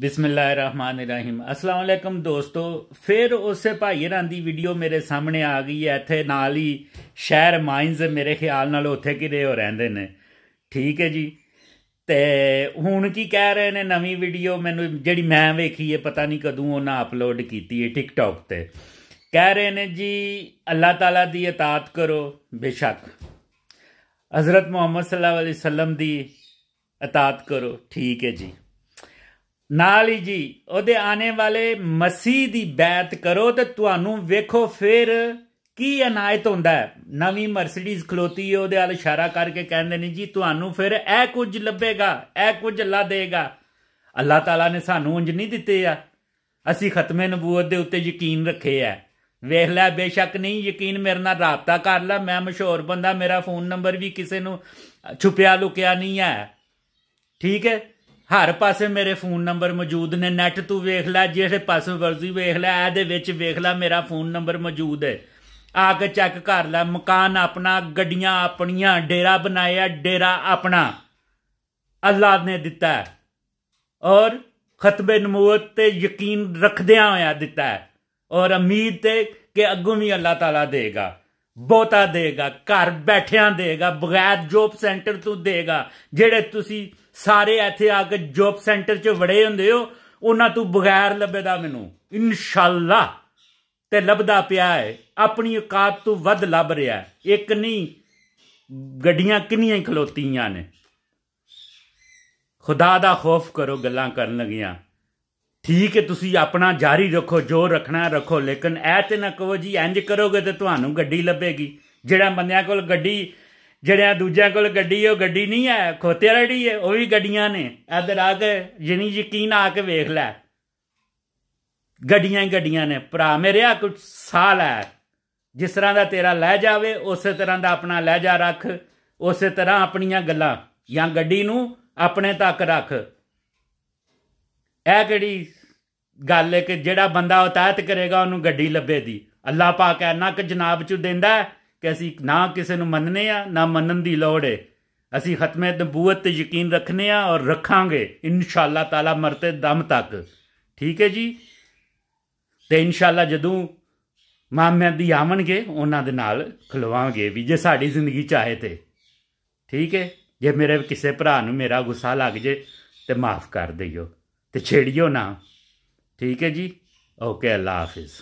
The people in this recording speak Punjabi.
ਬਿਸਮਿਲ੍ਲਾਹਿਰਰਹਿਮਾਨਿਰਰਹੀਮ ਅਸਲਾਮ ਅਲੈਕਮ ਦੋਸਤੋ ਫਿਰ ਉਸੇ ਭਾਈਰਾਂ ਦੀ ਵੀਡੀਓ ਮੇਰੇ ਸਾਹਮਣੇ ਆ ਗਈ ਹੈ ਇੱਥੇ ਨਾਲ ਹੀ ਸ਼ਹਿਰ ਮਾਈਨਜ਼ ਮੇਰੇ ਖਿਆਲ ਨਾਲ ਉੱਥੇ ਕਿਰੇ ਹੋ ਰਹਿੰਦੇ ਨੇ ਠੀਕ ਹੈ ਜੀ ਤੇ ਹੁਣ ਕੀ ਕਹਿ ਰਹੇ ਨੇ ਨਵੀਂ ਵੀਡੀਓ ਮੈਨੂੰ ਜਿਹੜੀ ਮੈਂ ਵੇਖੀ ਹੈ ਪਤਾ ਨਹੀਂ ਕਦੋਂ ਉਹਨਾਂ ਅਪਲੋਡ ਕੀਤੀ ਹੈ ਟਿਕਟੌਕ ਤੇ ਕਹਿ ਰਹੇ ਨੇ ਜੀ ਅੱਲਾਹ ਤਾਲਾ ਦੀ ਇਤਾਤ ਕਰੋ ਬੇਸ਼ੱਕ ਹਜ਼ਰਤ ਮੁਹੰਮਦ ਸੱਲੱਲਾਹੁ ਅਲੈਹਿ ਵਸੱਲਮ ਦੀ ਇਤਾਤ ਕਰੋ ਠੀਕ ਹੈ ਜੀ ਨਾਲ ਹੀ ਜੀ ਉਹਦੇ ਆਨੇ ਵਾਲੇ ਮਸੀਹ ਦੀ ਬੈਤ ਕਰੋ ਤੇ ਤੁਹਾਨੂੰ ਵੇਖੋ ਫਿਰ ਕੀ ਅਨਾਇਤ ਹੁੰਦਾ ਨਵੀਂ ਮਰਸੀਡੀਜ਼ ਖਲੋਤੀ ਹੈ ਉਹਦੇ ਹਾਲ ਇਸ਼ਾਰਾ ਕਰਕੇ ਕਹਿੰਦੇ ਨੇ ਜੀ ਤੁਹਾਨੂੰ ਫਿਰ ਇਹ ਕੁਝ ਲੱਭੇਗਾ ਇਹ ਕੁਝ ਅੱਲਾ ਦੇਗਾ ਅੱਲਾਹ ਤਾਲਾ ਨੇ ਸਾਨੂੰ ਉਂਝ ਨਹੀਂ ਦਿੱਤੇ ਆ ਅਸੀਂ ਖਤਮੇ ਨਬੂਤ ਦੇ ਉੱਤੇ ਯਕੀਨ ਰੱਖੇ ਆ ਵੇਖ ਲੈ ਬੇਸ਼ੱਕ ਨਹੀਂ ਯਕੀਨ ਮੇਰੇ ਨਾਲ ਰਾਬਤਾ ਕਰ ਲੈ ਮੈਂ ਮਸ਼ਹੂਰ ਬੰਦਾ ਮੇਰਾ ਫੋਨ ਨੰਬਰ ਵੀ ਕਿਸੇ ਨੂੰ ਛੁਪਿਆ ਲੁਕਿਆ ਨਹੀਂ ਹੈ ਠੀਕ ਹੈ ਹਰ ਪਾਸੇ ਮੇਰੇ ਫੋਨ ਨੰਬਰ ਮੌਜੂਦ ਨੇ ਨੈਟ ਤੂੰ ਵੇਖ ਲੈ ਜਿਹੜੇ ਪਾਸੇ ਵਰਜ਼ੀ ਵੇਖ ਲੈ ਇਹਦੇ ਵਿੱਚ ਵੇਖ ਲੈ ਮੇਰਾ ਫੋਨ ਨੰਬਰ ਮੌਜੂਦ ਹੈ ਆ ਕੇ ਚੈੱਕ ਕਰ ਲੈ ਮਕਾਨ ਆਪਣਾ ਗੱਡੀਆਂ ਆਪਣੀਆਂ ਡੇਰਾ ਬਣਾਇਆ ਡੇਰਾ ਆਪਣਾ ਅੱਲਾ ਨੇ ਦਿੱਤਾ ਔਰ ਖਤਬੇ ਨਮੂਤ ਤੇ ਯਕੀਨ ਰੱਖਦਿਆਂ ਹੋਇਆ ਦਿੱਤਾ ਔਰ ਉਮੀਦ ਤੇ ਕਿ ਅੱਗੋਂ ਵੀ ਅੱਲਾਹ ਤਾਲਾ ਦੇਗਾ ਬਹੁਤਾ ਦੇਗਾ ਘਰ ਬੈਠਿਆਂ ਦੇਗਾ ਬਗੈਰ ਜੋਬ ਸੈਂਟਰ ਤੋਂ ਦੇਗਾ ਜਿਹੜੇ ਤੁਸੀਂ ਸਾਰੇ ਇੱਥੇ ਆ ਕੇ ਜੋਬ ਸੈਂਟਰ 'ਚ ਵੜੇ ਹੁੰਦੇ ਹੋ ਉਹਨਾਂ ਤੋਂ ਬਗੈਰ ਲੱਭੇਦਾ ਮੈਨੂੰ ਇਨਸ਼ਾਅੱਲਾ ਤੇ ਲੱਭਦਾ ਪਿਆ ਹੈ ਆਪਣੀ ਔਕਾਤ ਤੋਂ ਵੱਧ ਲੱਭ ਰਿਹਾ ਇੱਕ ਨਹੀਂ ਗੱਡੀਆਂ ਕਿੰਨੀਆਂ ਖਲੋਤੀਆਂ ਨੇ ਖੁਦਾ ਦਾ ਖੌਫ ਕਰੋ ਗੱਲਾਂ ਕਰਨ ਲੱਗੀਆਂ ਠੀਕ ਹੈ ਤੁਸੀਂ ਆਪਣਾ ਜਾਰੀ ਰੱਖੋ ਜੋ ਰੱਖਣਾ ਰੱਖੋ ਲੇਕਿਨ ਐ ਤੇ ਨਾ ਕਹੋ ਜੀ ਇੰਜ ਕਰੋਗੇ ਤੇ ਤੁਹਾਨੂੰ ਗੱਡੀ ਲੱਭੇਗੀ ਜਿਹੜਾ ਬੰਦਿਆਂ ਕੋਲ ਗੱਡੀ ਜਿਹੜਿਆਂ ਦੂਜਿਆਂ ਕੋਲ ਗੱਡੀ ਉਹ ਗੱਡੀ ਨਹੀਂ ਹੈ ਖੋਤੇ ਰੜੀ ਹੈ ਉਹ ਵੀ ਗੱਡੀਆਂ ਨੇ ਇਧਰ ਆ ਕੇ ਜਿਨੀ ਯਕੀਨ ਆ ਕੇ ਵੇਖ ਲੈ ਗੱਡੀਆਂ ਹੀ ਗੱਡੀਆਂ ਨੇ ਭਰਾ ਮੇਰੇ ਆ ਕੁਝ ਸਾਲ ਹੈ ਜਿਸ ਤਰ੍ਹਾਂ ਦਾ ਤੇਰਾ ਲੈ ਜਾਵੇ ਉਸੇ ਤਰ੍ਹਾਂ ਦਾ ਆਪਣਾ ਲੈ ਜਾ ਰੱਖ ਉਸੇ ਤਰ੍ਹਾਂ ਆਪਣੀਆਂ ਗੱਲਾਂ ਜਾਂ ਗੱਡੀ ਨੂੰ ਆਪਣੇ ਤੱਕ ਰੱਖ ਇਹ ਕਿਹੜੀ ਗੱਲ ਹੈ ਕਿ ਜਿਹੜਾ ਬੰਦਾ ਉਤਾਤ ਕਰੇਗਾ ਉਹਨੂੰ ਗੱਡੀ ਲੱਭੇਦੀ ਅੱਲਾਹ ਪਾਕ ਐਨਾ ਕਿ ਜਨਾਬ ਚ ਦਿੰਦਾ ਕਿ ਅਸੀਂ ਨਾ ਕਿਸੇ ਨੂੰ ਮੰਨਨੇ ਆ ਨਾ ਮੰਨਣ ਦੀ ਲੋੜ ਏ ਅਸੀਂ ਖਤਮੇ ਨਬੂਤ ਤੇ ਯਕੀਨ ਰੱਖਨੇ ਆ ਔਰ ਰੱਖਾਂਗੇ ਇਨਸ਼ਾ ਅੱਲਾਹ ਤਾਲਾ ਮਰਤੇ ਦਮ ਤੱਕ ਠੀਕ ਹੈ ਜੀ ਤੇ ਇਨਸ਼ਾ ਅੱਲਾਹ ਜਦੋਂ ਮਾਮਿਆਂ ਦੀ ਆਵਣਗੇ ਉਹਨਾਂ ਦੇ ਨਾਲ ਖਲਵਾਵਾਂਗੇ ਵੀ ਜੇ ਸਾਡੀ ਜ਼ਿੰਦਗੀ ਚਾਹੇ ਤੇ ਠੀਕ ਹੈ ਜੇ ਮੇਰੇ ਕਿਸੇ ਭਰਾ ਨੂੰ ਮੇਰਾ ਗੁੱਸਾ ਲੱਗ ਜੇ ਤੇ ਮਾਫ ਕਰ ਦਿਓ ਤੇ ਛੇੜਿਓ ਨਾ ਠੀਕ ਹੈ ਜੀ ਓਕੇ ਅੱਲਾ ਹਾਫਿਜ਼